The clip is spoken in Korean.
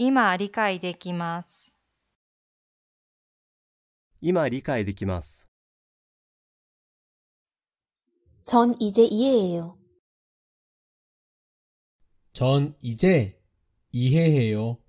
今理解できます。今理解できます。전 이제 이해해요. 전 이제 이해해요.